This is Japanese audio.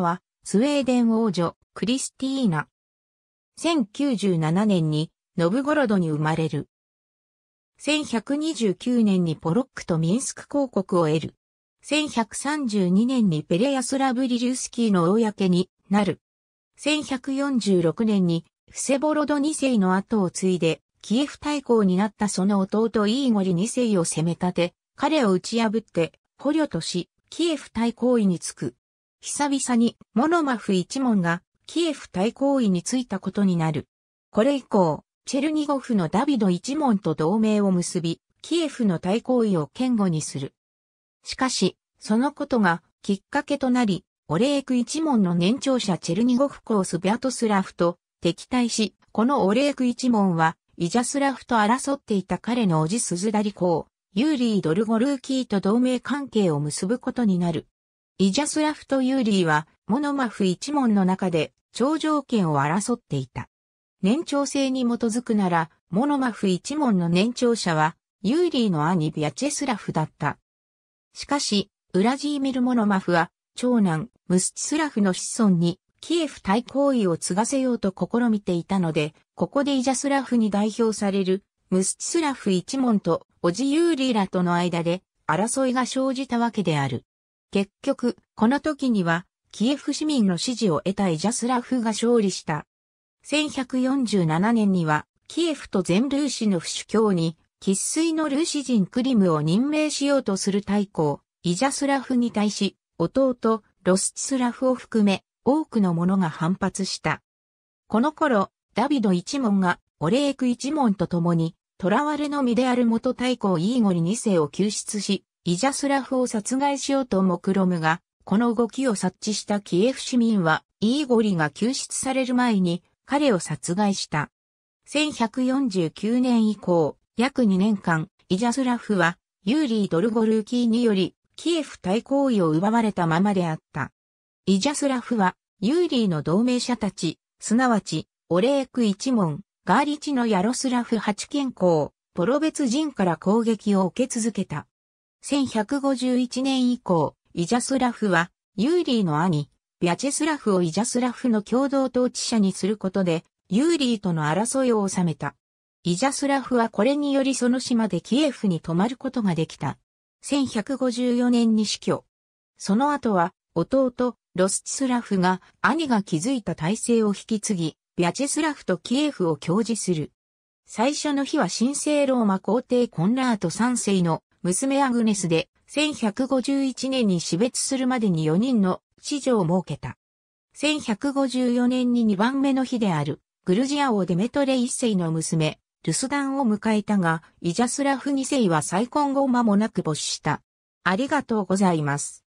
は、スウェーデン王女、クリスティーナ。1097年に、ノブゴロドに生まれる。1129年にポロックとミンスク公国を得る。1132年にペレヤスラブ・リリュースキーの公になる。1146年にフセボロド2世の後を継いで、キエフ大公になったその弟イーゴリ2世を攻め立て、彼を打ち破って、捕虜とし、キエフ大公位につく。久々にモノマフ一門がキエフ対抗位についたことになる。これ以降、チェルニゴフのダビド一門と同盟を結び、キエフの対抗位を堅固にする。しかし、そのことがきっかけとなり、オレーク一門の年長者チェルニゴフコースビャトスラフと敵対し、このオレーク一門は、イジャスラフと争っていた彼の叔父スズダリ公、ユーリー・ドルゴルーキーと同盟関係を結ぶことになる。イジャスラフとユーリーは、モノマフ一門の中で、頂上権を争っていた。年長制に基づくなら、モノマフ一門の年長者は、ユーリーの兄ビアチェスラフだった。しかし、ウラジーミル・モノマフは、長男、ムスチスラフの子孫に、キエフ対抗意を継がせようと試みていたので、ここでイジャスラフに代表される、ムスチスラフ一門と、おじユーリーらとの間で、争いが生じたわけである。結局、この時には、キエフ市民の支持を得たイジャスラフが勝利した。1147年には、キエフと全ルーシの不主教に、喫水のルーシ人クリムを任命しようとする大公、イジャスラフに対し、弟、ロスチスラフを含め、多くの者が反発した。この頃、ダビド一門が、オレーク一門と共に、囚われの身である元大公イーゴリ二世を救出し、イジャスラフを殺害しようと目論むが、この動きを察知したキエフ市民は、イーゴリが救出される前に彼を殺害した。1149年以降、約2年間、イジャスラフは、ユーリー・ドルゴルーキーにより、キエフ対抗位を奪われたままであった。イジャスラフは、ユーリーの同盟者たち、すなわち、オレーク一門、ガーリチのヤロスラフ八健公、ポロベツ人から攻撃を受け続けた。1151年以降、イジャスラフは、ユーリーの兄、ビャチェスラフをイジャスラフの共同統治者にすることで、ユーリーとの争いを収めた。イジャスラフはこれによりその島でキエフに泊まることができた。1154年に死去。その後は、弟、ロスチスラフが、兄が築いた体制を引き継ぎ、ビャチェスラフとキエフを共治する。最初の日は神聖ローマ皇帝コンラート3世の娘アグネスで、1151年に死別するまでに4人の子女を設けた。1154年に2番目の日である、グルジア王デメトレ一世の娘、ルスダンを迎えたが、イジャスラフ二世は再婚後間もなく没した。ありがとうございます。